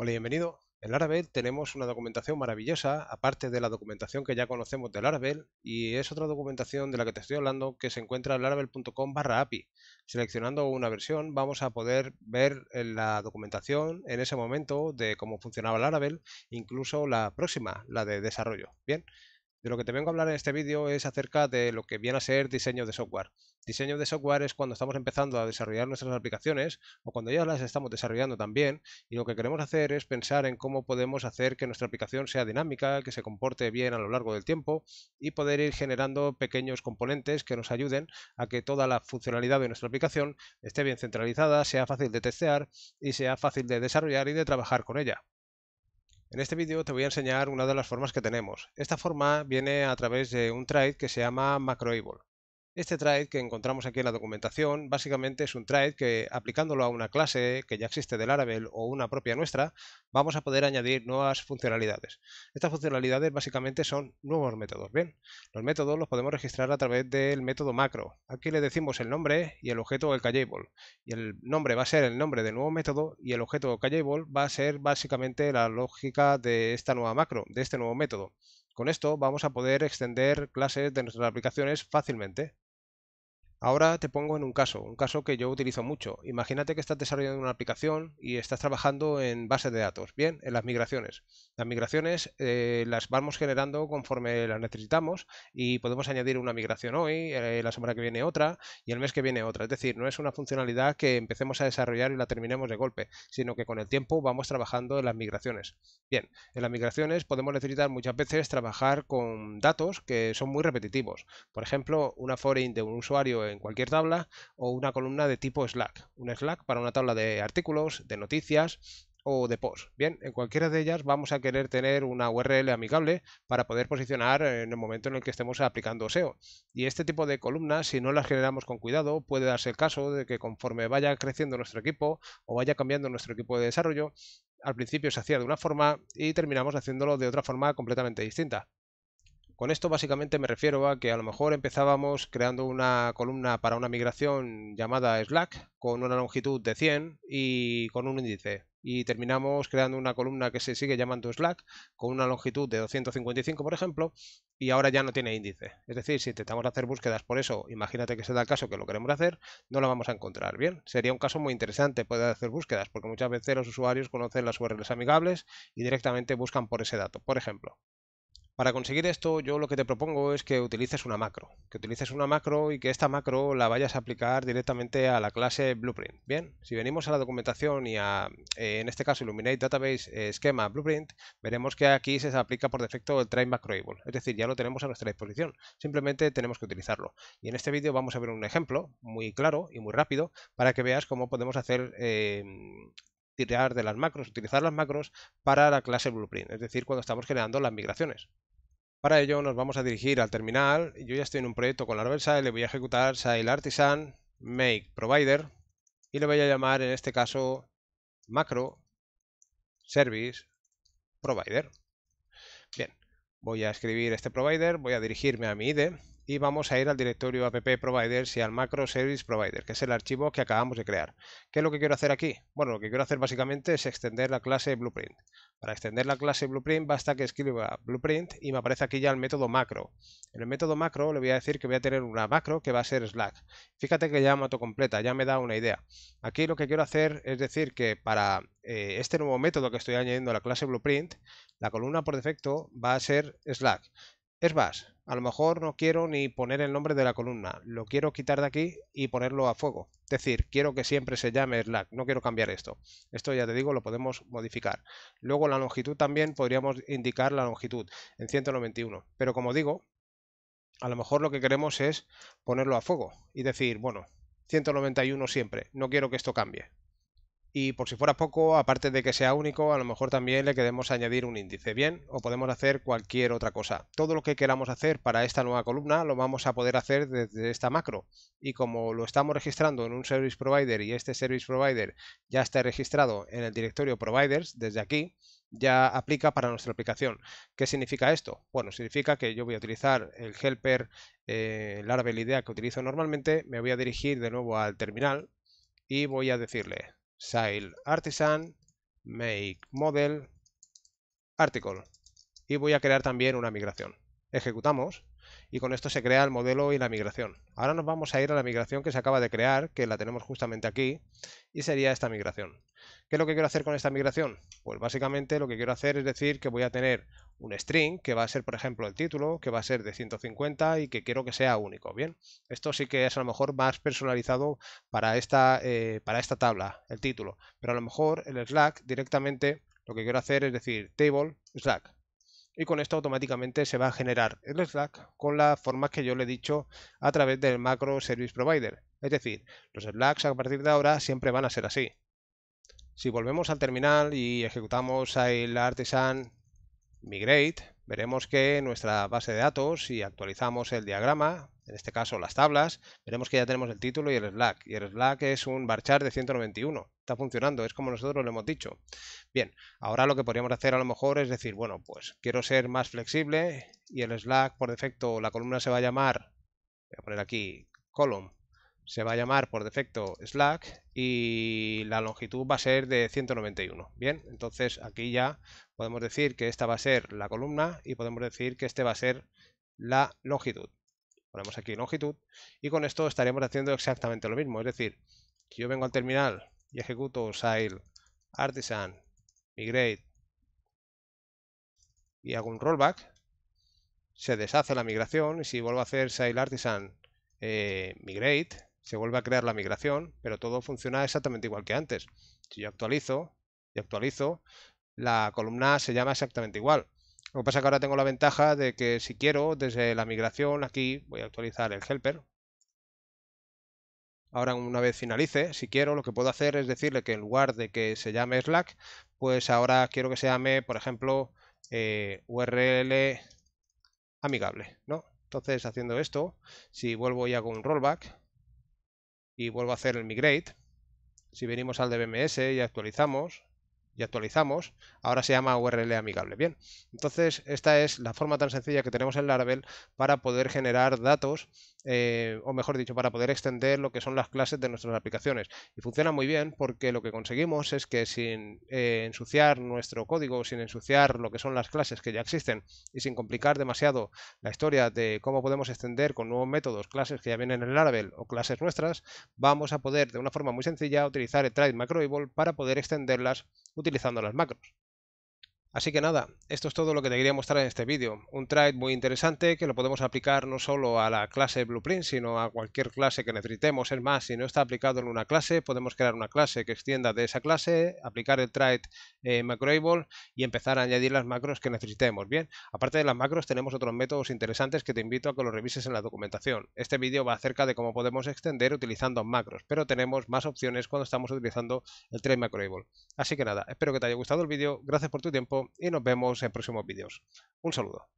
Hola, bienvenido. En Laravel tenemos una documentación maravillosa, aparte de la documentación que ya conocemos de Laravel, y es otra documentación de la que te estoy hablando que se encuentra en laravel.com barra API. Seleccionando una versión vamos a poder ver eh, la documentación en ese momento de cómo funcionaba Laravel, incluso la próxima, la de desarrollo. Bien. De lo que te vengo a hablar en este vídeo es acerca de lo que viene a ser diseño de software. Diseño de software es cuando estamos empezando a desarrollar nuestras aplicaciones o cuando ya las estamos desarrollando también y lo que queremos hacer es pensar en cómo podemos hacer que nuestra aplicación sea dinámica, que se comporte bien a lo largo del tiempo y poder ir generando pequeños componentes que nos ayuden a que toda la funcionalidad de nuestra aplicación esté bien centralizada, sea fácil de testear y sea fácil de desarrollar y de trabajar con ella. En este vídeo te voy a enseñar una de las formas que tenemos. Esta forma viene a través de un trade que se llama Macroable. Este trait que encontramos aquí en la documentación básicamente es un trait que aplicándolo a una clase que ya existe del Laravel o una propia nuestra, vamos a poder añadir nuevas funcionalidades. Estas funcionalidades básicamente son nuevos métodos. Bien, los métodos los podemos registrar a través del método macro. Aquí le decimos el nombre y el objeto el callable. Y el nombre va a ser el nombre del nuevo método y el objeto callable va a ser básicamente la lógica de esta nueva macro, de este nuevo método. Con esto vamos a poder extender clases de nuestras aplicaciones fácilmente. Ahora te pongo en un caso, un caso que yo utilizo mucho. Imagínate que estás desarrollando una aplicación y estás trabajando en bases de datos, bien, en las migraciones. Las migraciones eh, las vamos generando conforme las necesitamos y podemos añadir una migración hoy, eh, la semana que viene otra y el mes que viene otra. Es decir, no es una funcionalidad que empecemos a desarrollar y la terminemos de golpe, sino que con el tiempo vamos trabajando en las migraciones. Bien, en las migraciones podemos necesitar muchas veces trabajar con datos que son muy repetitivos. Por ejemplo, una foreign de un usuario en cualquier tabla, o una columna de tipo Slack. Un Slack para una tabla de artículos, de noticias o de post. Bien, en cualquiera de ellas vamos a querer tener una URL amigable para poder posicionar en el momento en el que estemos aplicando SEO. Y este tipo de columnas, si no las generamos con cuidado, puede darse el caso de que conforme vaya creciendo nuestro equipo o vaya cambiando nuestro equipo de desarrollo, al principio se hacía de una forma y terminamos haciéndolo de otra forma completamente distinta. Con esto básicamente me refiero a que a lo mejor empezábamos creando una columna para una migración llamada Slack con una longitud de 100 y con un índice. Y terminamos creando una columna que se sigue llamando Slack con una longitud de 255, por ejemplo, y ahora ya no tiene índice. Es decir, si intentamos hacer búsquedas por eso, imagínate que se da el caso que lo queremos hacer, no la vamos a encontrar. Bien, sería un caso muy interesante poder hacer búsquedas, porque muchas veces los usuarios conocen las URLs amigables y directamente buscan por ese dato, por ejemplo. Para conseguir esto, yo lo que te propongo es que utilices una macro, que utilices una macro y que esta macro la vayas a aplicar directamente a la clase Blueprint. Bien, si venimos a la documentación y a, eh, en este caso, Illuminate Database eh, Schema Blueprint, veremos que aquí se aplica por defecto el Train Macroable, es decir, ya lo tenemos a nuestra disposición, simplemente tenemos que utilizarlo. Y en este vídeo vamos a ver un ejemplo muy claro y muy rápido para que veas cómo podemos hacer eh, tirar de las macros, utilizar las macros para la clase Blueprint, es decir, cuando estamos generando las migraciones. Para ello nos vamos a dirigir al terminal. Yo ya estoy en un proyecto con y le voy a ejecutar Sail Artisan Make Provider y le voy a llamar en este caso macro service provider. Bien, voy a escribir este provider, voy a dirigirme a mi IDE y vamos a ir al directorio app providers y al macro service provider, que es el archivo que acabamos de crear. ¿Qué es lo que quiero hacer aquí? Bueno, lo que quiero hacer básicamente es extender la clase blueprint. Para extender la clase blueprint basta que escriba blueprint y me aparece aquí ya el método macro. En el método macro le voy a decir que voy a tener una macro que va a ser slack. Fíjate que ya mato completa, ya me da una idea. Aquí lo que quiero hacer es decir que para eh, este nuevo método que estoy añadiendo a la clase blueprint, la columna por defecto va a ser slack. Es más, a lo mejor no quiero ni poner el nombre de la columna, lo quiero quitar de aquí y ponerlo a fuego. Es decir, quiero que siempre se llame Slack, no quiero cambiar esto. Esto ya te digo, lo podemos modificar. Luego la longitud también podríamos indicar la longitud en 191. Pero como digo, a lo mejor lo que queremos es ponerlo a fuego y decir, bueno, 191 siempre, no quiero que esto cambie. Y por si fuera poco, aparte de que sea único, a lo mejor también le queremos añadir un índice, ¿bien? O podemos hacer cualquier otra cosa. Todo lo que queramos hacer para esta nueva columna lo vamos a poder hacer desde esta macro. Y como lo estamos registrando en un Service Provider y este Service Provider ya está registrado en el directorio Providers desde aquí, ya aplica para nuestra aplicación. ¿Qué significa esto? Bueno, significa que yo voy a utilizar el helper eh, Laravel IDEA que utilizo normalmente, me voy a dirigir de nuevo al terminal y voy a decirle Sail artisan, make model, article. Y voy a crear también una migración. Ejecutamos y con esto se crea el modelo y la migración. Ahora nos vamos a ir a la migración que se acaba de crear, que la tenemos justamente aquí, y sería esta migración. ¿Qué es lo que quiero hacer con esta migración? Pues básicamente lo que quiero hacer es decir que voy a tener un string que va a ser, por ejemplo, el título, que va a ser de 150 y que quiero que sea único. Bien, esto sí que es a lo mejor más personalizado para esta, eh, para esta tabla, el título, pero a lo mejor el Slack directamente lo que quiero hacer es decir table Slack y con esto automáticamente se va a generar el Slack con la forma que yo le he dicho a través del macro Service Provider. Es decir, los Slacks a partir de ahora siempre van a ser así. Si volvemos al terminal y ejecutamos el artisan migrate, veremos que nuestra base de datos, si actualizamos el diagrama, en este caso las tablas, veremos que ya tenemos el título y el Slack. Y el Slack es un barchar de 191. Está funcionando, es como nosotros lo hemos dicho. Bien, ahora lo que podríamos hacer a lo mejor es decir, bueno, pues quiero ser más flexible y el Slack por defecto, la columna se va a llamar, voy a poner aquí, column, se va a llamar por defecto Slack y la longitud va a ser de 191. Bien, entonces aquí ya podemos decir que esta va a ser la columna y podemos decir que este va a ser la longitud ponemos aquí longitud y con esto estaríamos haciendo exactamente lo mismo. Es decir, si yo vengo al terminal y ejecuto sail artisan migrate y hago un rollback, se deshace la migración y si vuelvo a hacer sail artisan eh, migrate, se vuelve a crear la migración, pero todo funciona exactamente igual que antes. Si yo actualizo y actualizo, la columna se llama exactamente igual. Lo que pasa es que ahora tengo la ventaja de que si quiero, desde la migración aquí, voy a actualizar el helper. Ahora una vez finalice, si quiero, lo que puedo hacer es decirle que en lugar de que se llame Slack, pues ahora quiero que se llame, por ejemplo, eh, URL amigable, ¿no? Entonces, haciendo esto, si vuelvo y hago un rollback y vuelvo a hacer el migrate, si venimos al dbms y actualizamos, y actualizamos, ahora se llama URL amigable. Bien, entonces esta es la forma tan sencilla que tenemos en Laravel para poder generar datos eh, o mejor dicho, para poder extender lo que son las clases de nuestras aplicaciones. Y funciona muy bien porque lo que conseguimos es que sin eh, ensuciar nuestro código, sin ensuciar lo que son las clases que ya existen y sin complicar demasiado la historia de cómo podemos extender con nuevos métodos clases que ya vienen en el Laravel o clases nuestras, vamos a poder de una forma muy sencilla utilizar el trade macro para poder extenderlas utilizando las macros. Así que nada, esto es todo lo que te quería mostrar en este vídeo. Un trait muy interesante que lo podemos aplicar no solo a la clase Blueprint, sino a cualquier clase que necesitemos. Es más, si no está aplicado en una clase, podemos crear una clase que extienda de esa clase, aplicar el trait eh, macroable y empezar a añadir las macros que necesitemos. Bien, aparte de las macros tenemos otros métodos interesantes que te invito a que los revises en la documentación. Este vídeo va acerca de cómo podemos extender utilizando macros, pero tenemos más opciones cuando estamos utilizando el trait macroable. Así que nada, espero que te haya gustado el vídeo, gracias por tu tiempo y nos vemos en próximos vídeos. Un saludo.